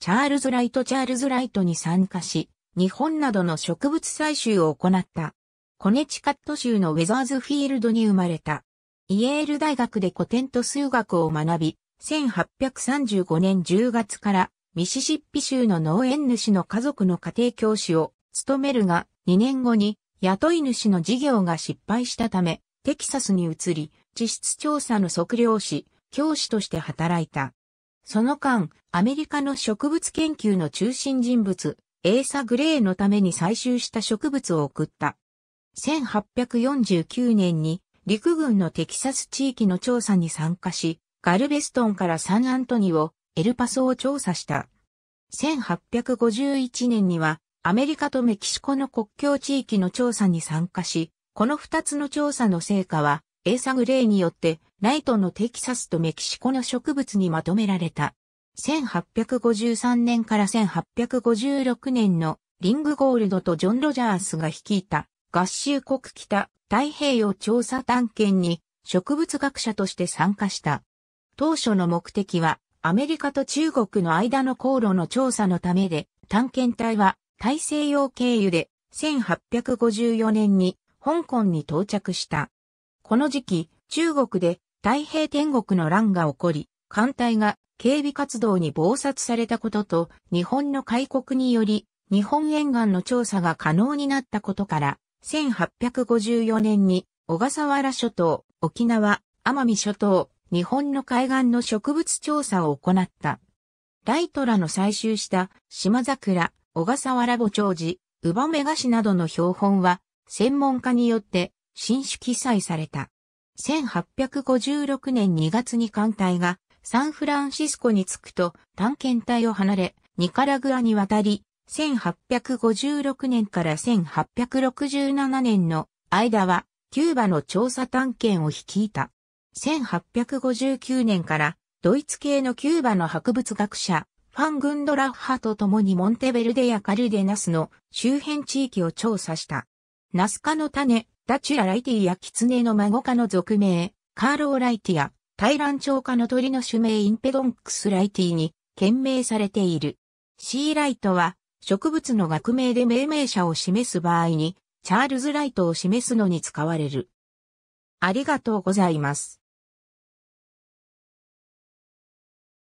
チャールズ・ライト・チャールズ・ライトに参加し、日本などの植物採集を行った。コネチカット州のウェザーズフィールドに生まれた。イエール大学で古典と数学を学び、1835年10月からミシシッピ州の農園主の家族の家庭教師を務めるが、2年後に雇い主の事業が失敗したため、テキサスに移り、地質調査の測量士、教師として働いた。その間、アメリカの植物研究の中心人物、エーサ・グレーのために採集した植物を送った。1849年に陸軍のテキサス地域の調査に参加し、ガルベストンからサンアントニオ、エルパソを調査した。1851年にはアメリカとメキシコの国境地域の調査に参加し、この二つの調査の成果はエーサ・グレイによって、ライトのテキサスとメキシコの植物にまとめられた。1853年から1856年のリングゴールドとジョン・ロジャースが率いた合衆国北太平洋調査探検に植物学者として参加した。当初の目的はアメリカと中国の間の航路の調査のためで探検隊は大西洋経由で1854年に香港に到着した。この時期、中国で太平天国の乱が起こり、艦隊が警備活動に暴殺されたことと、日本の開国により、日本沿岸の調査が可能になったことから、1854年に小笠原諸島、沖縄、奄美諸島、日本の海岸の植物調査を行った。ライトラの採集した島桜、小笠原墓長寺、ウバメガシなどの標本は、専門家によって新種記載された。1856年2月に艦隊がサンフランシスコに着くと探検隊を離れ、ニカラグアに渡り、1856年から1867年の間は、キューバの調査探検を率いた。1859年からドイツ系のキューバの博物学者、ファン・グンドラッハと共にモンテベルデやカルデナスの周辺地域を調査した。ナスカの種、ダチュラ・ライティやキツネの孫科の俗名、カーロー・ライティア、チョウ科の鳥の種名インペドンクス・ライティに、検名されている。シーライトは、植物の学名で命名者を示す場合に、チャールズ・ライトを示すのに使われる。ありがとうございます。